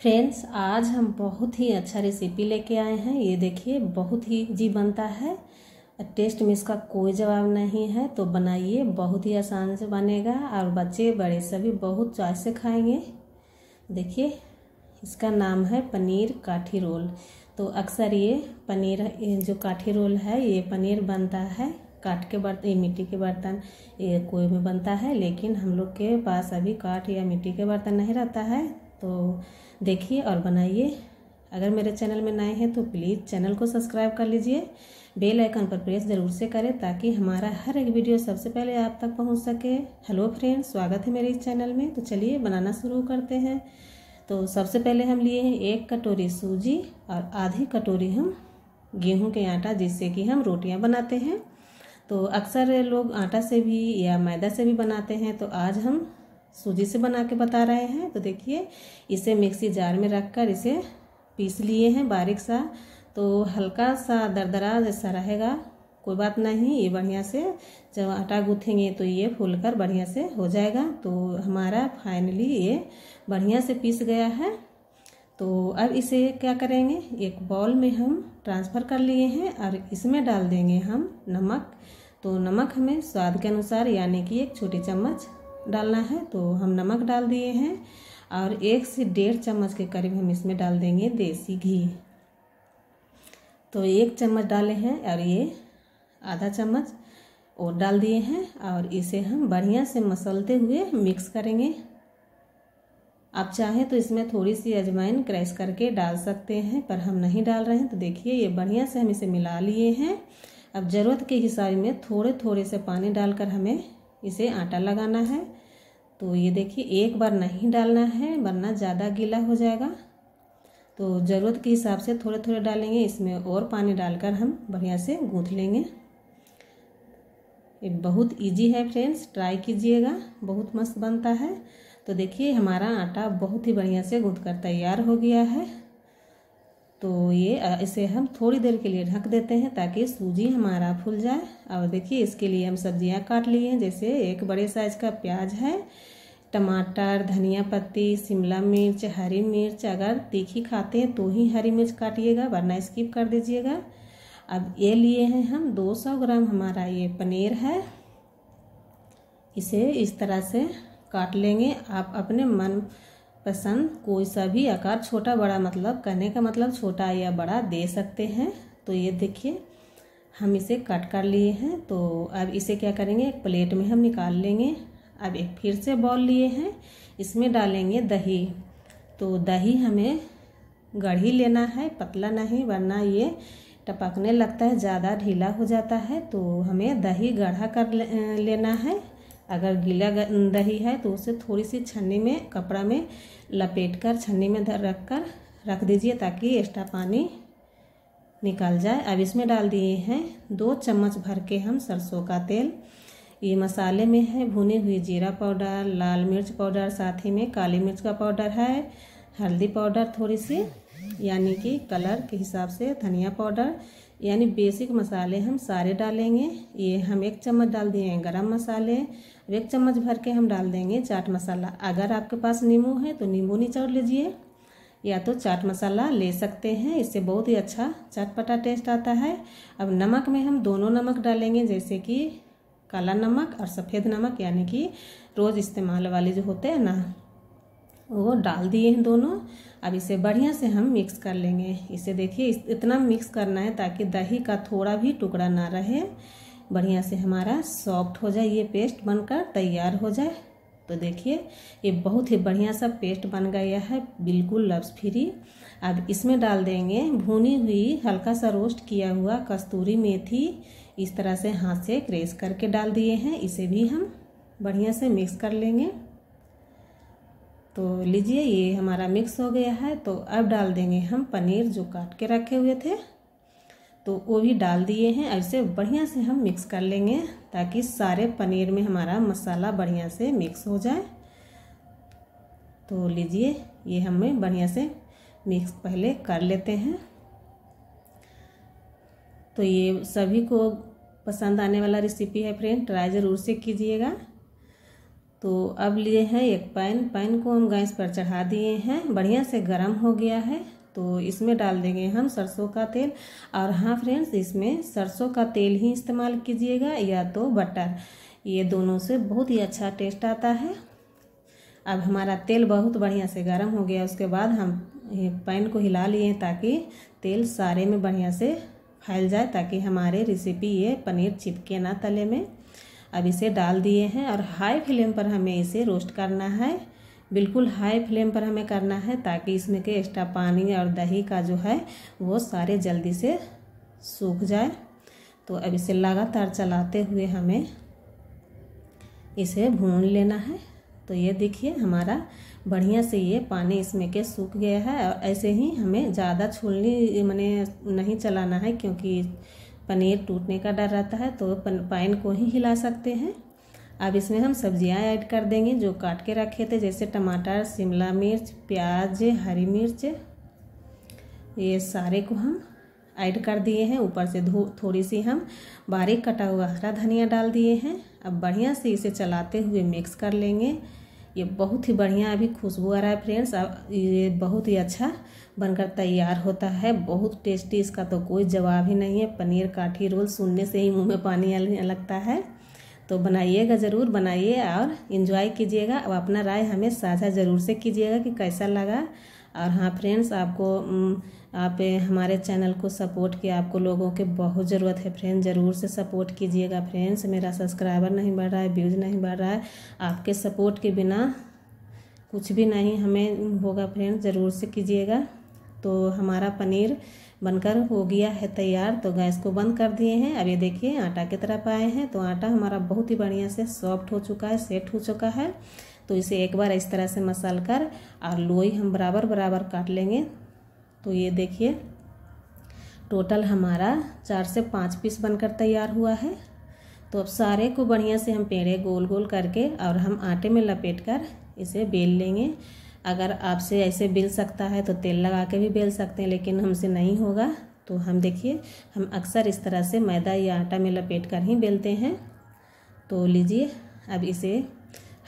friends आज हम बहुत ही अच्छा रेसिपी लेके आए हैं ये देखिए बहुत ही जी बनता है टेस्ट में इसका कोई जवाब नहीं है तो बनाइए बहुत ही आसान से बनेगा और बच्चे बड़े सभी बहुत चॉइस से खाएंगे देखिए इसका नाम है पनीर काठी रोल तो अक्सर ये पनीर जो काठी रोल है ये पनीर बनता है काट के बर्तन ये मिट्टी के बर्तन ये कोई भी बनता है लेकिन हम लोग के पास अभी काठ या मिट्टी के बर्तन नहीं रहता है तो देखिए और बनाइए अगर मेरे चैनल में नए हैं तो प्लीज़ चैनल को सब्सक्राइब कर लीजिए बेल आइकन पर प्रेस ज़रूर से करें ताकि हमारा हर एक वीडियो सबसे पहले आप तक पहुंच सके हेलो फ्रेंड स्वागत है मेरे इस चैनल में तो चलिए बनाना शुरू करते हैं तो सबसे पहले हम लिए हैं एक कटोरी सूजी और आधी कटोरी हम गेहूं के आटा जिससे कि हम रोटियां बनाते हैं तो अक्सर लोग आटा से भी या मैदा से भी बनाते हैं तो आज हम सूजी से बना के बता रहे हैं तो देखिए इसे मिक्सी जार में रख कर इसे पीस लिए हैं बारीक सा तो हल्का सा दरदरा जैसा रहेगा कोई बात नहीं ये बढ़िया से जब आटा गूँथेंगे तो ये फूल कर बढ़िया से हो जाएगा तो हमारा फाइनली ये बढ़िया से पीस गया है तो अब इसे क्या करेंगे एक बॉल में हम ट्रांसफ़र कर लिए हैं और इसमें डाल देंगे हम नमक तो नमक हमें स्वाद के अनुसार यानी कि एक छोटी चम्मच डालना है तो हम नमक डाल दिए हैं और एक से डेढ़ चम्मच के करीब हम इसमें डाल देंगे देसी घी तो एक चम्मच डाले हैं और ये आधा चम्मच और डाल दिए हैं और इसे हम बढ़िया से मसलते हुए मिक्स करेंगे आप चाहें तो इसमें थोड़ी सी अजवाइन क्रैश करके डाल सकते हैं पर हम नहीं डाल रहे हैं तो देखिए ये बढ़िया से हम इसे मिला लिए हैं अब ज़रूरत के हिसाब में थोड़े थोड़े से पानी डालकर हमें इसे आटा लगाना है तो ये देखिए एक बार नहीं डालना है वरना ज़्यादा गीला हो जाएगा तो ज़रूरत के हिसाब से थोड़े थोड़े डालेंगे इसमें और पानी डालकर हम बढ़िया से गूँथ लेंगे ये बहुत इजी है फ्रेंड्स ट्राई कीजिएगा बहुत मस्त बनता है तो देखिए हमारा आटा बहुत ही बढ़िया से गूँथ कर तैयार हो गया है तो ये इसे हम थोड़ी देर के लिए ढक देते हैं ताकि सूजी हमारा फूल जाए और देखिए इसके लिए हम सब्जियां काट लिए हैं जैसे एक बड़े साइज का प्याज है टमाटर धनिया पत्ती शिमला मिर्च हरी मिर्च अगर तीखी खाते हैं तो ही हरी मिर्च काटिएगा वरना स्किप कर दीजिएगा अब ये लिए हैं हम 200 ग्राम हमारा ये पनीर है इसे इस तरह से काट लेंगे आप अपने मन पसंद कोई सा भी आकार छोटा बड़ा मतलब कहने का मतलब छोटा या बड़ा दे सकते हैं तो ये देखिए हम इसे कट कर लिए हैं तो अब इसे क्या करेंगे एक प्लेट में हम निकाल लेंगे अब एक फिर से बॉल लिए हैं इसमें डालेंगे दही तो दही हमें गढ़ी लेना है पतला नहीं वरना ये टपकने लगता है ज़्यादा ढीला हो जाता है तो हमें दही गढ़ा कर लेना है अगर गीला दही है तो उसे थोड़ी सी छन्नी में कपड़ा में लपेट कर छन्नी में धर रख कर रख दीजिए ताकि एक्स्ट्रा पानी निकाल जाए अब इसमें डाल दिए हैं दो चम्मच भर के हम सरसों का तेल ये मसाले में है भुनी हुई जीरा पाउडर लाल मिर्च पाउडर साथ ही में काली मिर्च का पाउडर है हल्दी पाउडर थोड़ी सी यानी कि कलर के हिसाब से धनिया पाउडर यानी बेसिक मसाले हम सारे डालेंगे ये हम एक चम्मच डाल दिए हैं गरम मसाले अब एक चम्मच भर के हम डाल देंगे चाट मसाला अगर आपके पास नींबू है तो नींबू निचोड़ लीजिए या तो चाट मसाला ले सकते हैं इससे बहुत ही अच्छा चटपटा टेस्ट आता है अब नमक में हम दोनों नमक डालेंगे जैसे कि काला नमक और सफ़ेद नमक यानी कि रोज़ इस्तेमाल वाले जो होते हैं ना वो डाल दिए हैं दोनों अब इसे बढ़िया से हम मिक्स कर लेंगे इसे देखिए इतना मिक्स करना है ताकि दही का थोड़ा भी टुकड़ा ना रहे बढ़िया से हमारा सॉफ्ट हो जाए ये पेस्ट बनकर तैयार हो जाए तो देखिए ये बहुत ही बढ़िया सा पेस्ट बन गया है बिल्कुल लफ्स फ्री अब इसमें डाल देंगे भुनी हुई हल्का सा रोस्ट किया हुआ कस्तूरी मेथी इस तरह से हाथ से क्रेस करके डाल दिए हैं इसे भी हम बढ़िया से मिक्स कर लेंगे तो लीजिए ये हमारा मिक्स हो गया है तो अब डाल देंगे हम पनीर जो काट के रखे हुए थे तो वो भी डाल दिए हैं ऐसे बढ़िया से हम मिक्स कर लेंगे ताकि सारे पनीर में हमारा मसाला बढ़िया से मिक्स हो जाए तो लीजिए ये हमें बढ़िया से मिक्स पहले कर लेते हैं तो ये सभी को पसंद आने वाला रेसिपी है फ्रेंड ट्राई ज़रूर से कीजिएगा तो अब लिए हैं एक पैन पैन को हम गैस पर चढ़ा दिए हैं बढ़िया से गर्म हो गया है तो इसमें डाल देंगे हम सरसों का तेल और हाँ फ्रेंड्स इसमें सरसों का तेल ही इस्तेमाल कीजिएगा या तो बटर ये दोनों से बहुत ही अच्छा टेस्ट आता है अब हमारा तेल बहुत बढ़िया से गर्म हो गया उसके बाद हम पैन को हिला लिए ताकि तेल सारे में बढ़िया से फैल जाए ताकि हमारे रेसिपी ये पनीर चिपके ना तले में अब इसे डाल दिए हैं और हाई फ्लेम पर हमें इसे रोस्ट करना है बिल्कुल हाई फ्लेम पर हमें करना है ताकि इसमें के एक्स्ट्रा पानी और दही का जो है वो सारे जल्दी से सूख जाए तो अब इसे लगातार चलाते हुए हमें इसे भून लेना है तो ये देखिए हमारा बढ़िया से ये पानी इसमें के सूख गया है और ऐसे ही हमें ज़्यादा छोलनी मैंने नहीं चलाना है क्योंकि पनीर टूटने का डर रहता है तो पैन को ही हिला सकते हैं अब इसमें हम सब्जियां ऐड कर देंगे जो काट के रखे थे जैसे टमाटर शिमला मिर्च प्याज हरी मिर्च ये सारे को हम ऐड कर दिए हैं ऊपर से धो थोड़ी सी हम बारीक कटा हुआ हरा धनिया डाल दिए हैं अब बढ़िया से इसे चलाते हुए मिक्स कर लेंगे ये बहुत ही बढ़िया अभी खुशबू आ रहा है फ्रेंड्स अब ये बहुत ही अच्छा बनकर तैयार होता है बहुत टेस्टी इसका तो कोई जवाब ही नहीं है पनीर काठी रोल सुनने से ही मुंह में पानी लगता है तो बनाइएगा ज़रूर बनाइए और इन्जॉय कीजिएगा अब अपना राय हमें साझा ज़रूर से कीजिएगा कि कैसा लगा और हाँ फ्रेंड्स आपको आप हमारे चैनल को सपोर्ट की आपको लोगों के बहुत ज़रूरत है फ्रेंड्स ज़रूर से सपोर्ट कीजिएगा फ्रेंड्स मेरा सब्सक्राइबर नहीं बढ़ रहा है व्यूज़ नहीं बढ़ रहा है आपके सपोर्ट के बिना कुछ भी नहीं हमें होगा फ्रेंड्स ज़रूर से कीजिएगा तो हमारा पनीर बनकर हो गया है तैयार तो गैस को बंद कर दिए हैं अब ये देखिए आटा की तरफ आए हैं तो आटा हमारा बहुत ही बढ़िया से सॉफ्ट हो चुका है सेट हो चुका है तो इसे एक बार इस तरह से मसल कर और लोई हम बराबर बराबर काट लेंगे तो ये देखिए टोटल हमारा चार से पाँच पीस बनकर तैयार हुआ है तो अब सारे को बढ़िया से हम पेड़े गोल गोल करके और हम आटे में लपेट कर इसे बेल लेंगे अगर आपसे ऐसे बेल सकता है तो तेल लगा के भी बेल सकते हैं लेकिन हमसे नहीं होगा तो हम देखिए हम अक्सर इस तरह से मैदा या आटा में लपेट कर ही बेलते हैं तो लीजिए अब इसे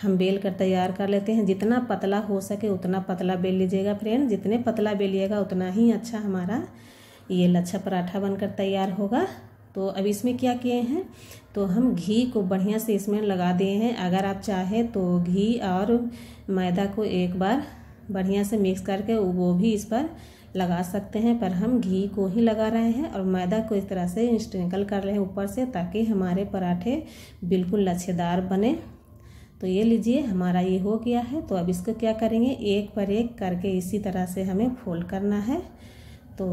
हम बेल कर तैयार कर लेते हैं जितना पतला हो सके उतना पतला बेल लीजिएगा फ्रेंड जितने पतला बेलिएगा उतना ही अच्छा हमारा ये लच्छा पराठा बनकर तैयार होगा तो अब इसमें क्या किए हैं तो हम घी को बढ़िया से इसमें लगा दिए हैं अगर आप चाहें तो घी और मैदा को एक बार बढ़िया से मिक्स करके वो भी इस पर लगा सकते हैं पर हम घी को ही लगा रहे हैं और मैदा को इस तरह से स्ट्रिंकल कर रहे हैं ऊपर से ताकि हमारे पराठे बिल्कुल लच्छेदार बने तो ये लीजिए हमारा ये हो गया है तो अब इसको क्या करेंगे एक पर एक करके इसी तरह से हमें फोल्ड करना है तो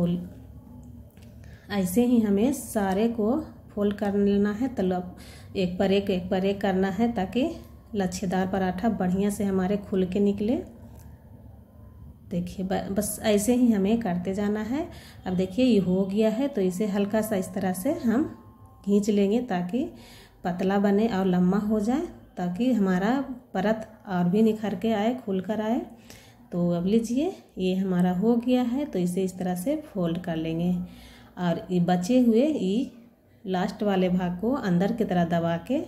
ऐसे ही हमें सारे को फोल्ड कर लेना है तलब तो एक पर एक एक पर एक करना है ताकि लच्छेदार पराठा बढ़िया से हमारे खुल के निकले देखिए बस ऐसे ही हमें करते जाना है अब देखिए ये हो गया है तो इसे हल्का सा इस तरह से हम खींच लेंगे ताकि पतला बने और लम्बा हो जाए ताकि हमारा परत और भी निखर के आए खुल कर आए तो अब लीजिए ये हमारा हो गया है तो इसे इस तरह से फोल्ड कर लेंगे और ये बचे हुए ई लास्ट वाले भाग को अंदर की तरह दबा के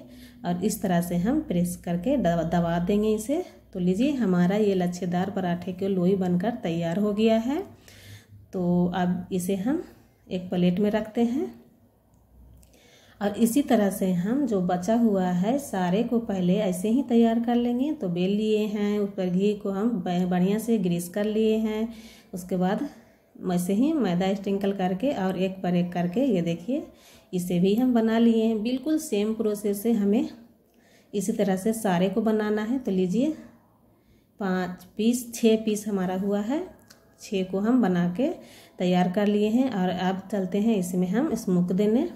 और इस तरह से हम प्रेस करके दबा देंगे इसे तो लीजिए हमारा ये लच्छेदार पराठे के लोई बनकर तैयार हो गया है तो अब इसे हम एक प्लेट में रखते हैं और इसी तरह से हम जो बचा हुआ है सारे को पहले ऐसे ही तैयार कर लेंगे तो बेल लिए हैं उस पर घी को हम बढ़िया से ग्रीस कर लिए हैं उसके बाद वैसे ही मैदा स्टिंकल करके और एक पर एक करके ये देखिए इसे भी हम बना लिए हैं बिल्कुल सेम प्रोसेस से हमें इसी तरह से सारे को बनाना है तो लीजिए पाँच पीस छः पीस हमारा हुआ है छः को हम बना के तैयार कर लिए हैं और अब चलते हैं इसमें हम स्मोक देने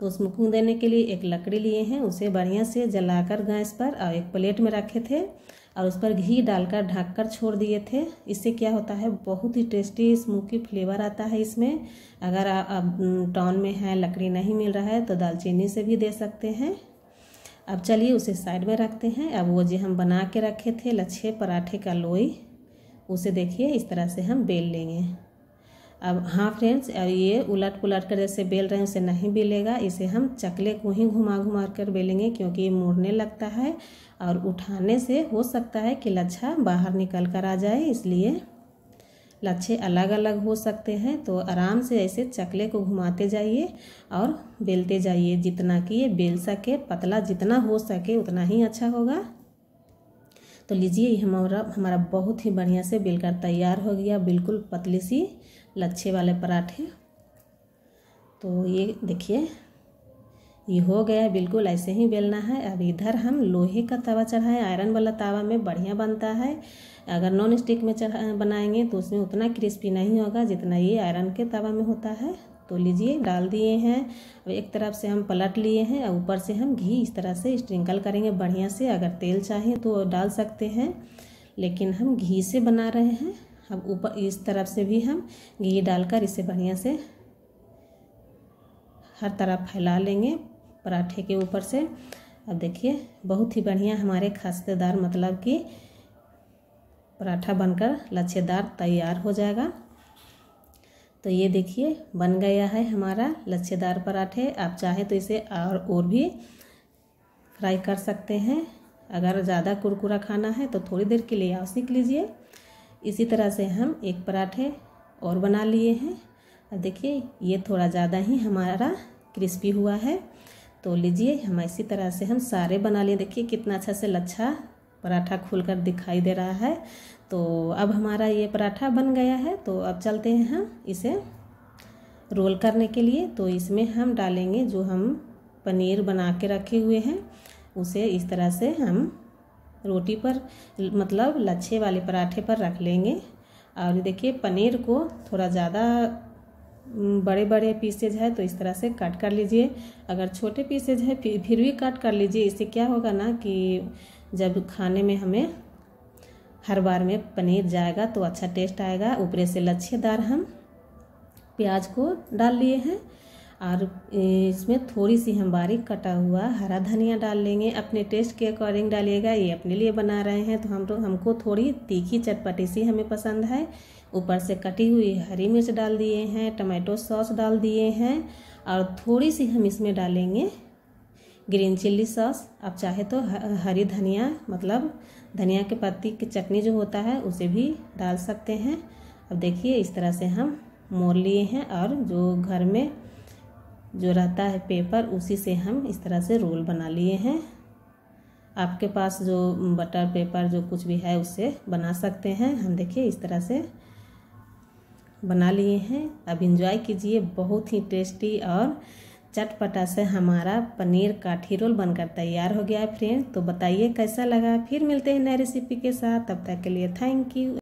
तो उसमें कुंग देने के लिए एक लकड़ी लिए हैं उसे बढ़िया से जलाकर गैस पर और एक प्लेट में रखे थे और उस पर घी डालकर ढककर छोड़ दिए थे इससे क्या होता है बहुत ही टेस्टी स्मोकी फ्लेवर आता है इसमें अगर आप टाउन में है लकड़ी नहीं मिल रहा है तो दालचीनी से भी दे सकते हैं अब चलिए उसे साइड में रखते हैं अब वो जो हम बना के रखे थे लच्छे पराठे का लोई उसे देखिए इस तरह से हम बेल लेंगे अब हाँ फ्रेंड्स ये उलट पुलट कर जैसे बेल रहे हैं उसे नहीं बेलेगा इसे हम चकले को ही घुमा घुमा कर बेलेंगे क्योंकि ये मुड़ने लगता है और उठाने से हो सकता है कि लच्छा बाहर निकल कर आ जाए इसलिए लच्छे अलग अलग हो सकते हैं तो आराम से ऐसे चकले को घुमाते जाइए और बेलते जाइए जितना कि ये बेल सके पतला जितना हो सके उतना ही अच्छा होगा तो लीजिए हमारा हमारा बहुत ही बढ़िया से बेलकर तैयार हो गया बिल्कुल पतली सी लच्छे वाले पराठे तो ये देखिए ये हो गया बिल्कुल ऐसे ही बेलना है अब इधर हम लोहे का तवा चढ़ाएं आयरन वाला तवा में बढ़िया बनता है अगर नॉन स्टिक में चढ़ा बनाएंगे तो उसमें उतना क्रिस्पी नहीं होगा जितना ये आयरन के तवा में होता है तो लीजिए डाल दिए हैं अब एक तरफ से हम पलट लिए हैं और ऊपर से हम घी इस तरह से स्ट्रिंकल करेंगे बढ़िया से अगर तेल चाहें तो डाल सकते हैं लेकिन हम घी से बना रहे हैं अब ऊपर इस तरफ से भी हम घी डालकर इसे बढ़िया से हर तरफ फैला लेंगे पराठे के ऊपर से अब देखिए बहुत ही बढ़िया हमारे खास्तेदार मतलब कि पराठा बनकर लच्छेदार तैयार हो जाएगा तो ये देखिए बन गया है हमारा लच्छेदार पराठे आप चाहें तो इसे और और भी फ्राई कर सकते हैं अगर ज़्यादा कुरकुरा खाना है तो थोड़ी देर के लिए सीख लीजिए इसी तरह से हम एक पराठे और बना लिए हैं और देखिए ये थोड़ा ज़्यादा ही हमारा क्रिस्पी हुआ है तो लीजिए हम इसी तरह से हम सारे बना लिए देखिए कितना अच्छा से लच्छा पराठा खुलकर दिखाई दे रहा है तो अब हमारा ये पराठा बन गया है तो अब चलते हैं हम इसे रोल करने के लिए तो इसमें हम डालेंगे जो हम पनीर बना के रखे हुए हैं उसे इस तरह से हम रोटी पर मतलब लच्छे वाले पराठे पर रख लेंगे और देखिए पनीर को थोड़ा ज़्यादा बड़े बड़े पीसेज है तो इस तरह से कट कर लीजिए अगर छोटे पीसेज है फिर फिर भी कट कर लीजिए इससे क्या होगा ना कि जब खाने में हमें हर बार में पनीर जाएगा तो अच्छा टेस्ट आएगा ऊपरे से लच्छेदार हम प्याज को डाल लिए हैं और इसमें थोड़ी सी हम बारीक कटा हुआ हरा धनिया डाल लेंगे अपने टेस्ट के अकॉर्डिंग डालिएगा ये अपने लिए बना रहे हैं तो हम तो हमको थोड़ी तीखी चटपटी सी हमें पसंद है ऊपर से कटी हुई हरी मिर्च डाल दिए हैं टमाटो सॉस डाल दिए हैं और थोड़ी सी हम इसमें डालेंगे ग्रीन चिल्ली सॉस आप चाहे तो हरी धनिया मतलब धनिया के पत्ती की चटनी जो होता है उसे भी डाल सकते हैं अब देखिए इस तरह से हम मोड़ लिए हैं और जो घर में जो रहता है पेपर उसी से हम इस तरह से रोल बना लिए हैं आपके पास जो बटर पेपर जो कुछ भी है उससे बना सकते हैं हम देखिए इस तरह से बना लिए हैं अब इंजॉय कीजिए बहुत ही टेस्टी और चटपटा से हमारा पनीर काठी रोल बनकर तैयार हो गया है फ्रेंड तो बताइए कैसा लगा फिर मिलते हैं नए रेसिपी के साथ तब तक के लिए थैंक यू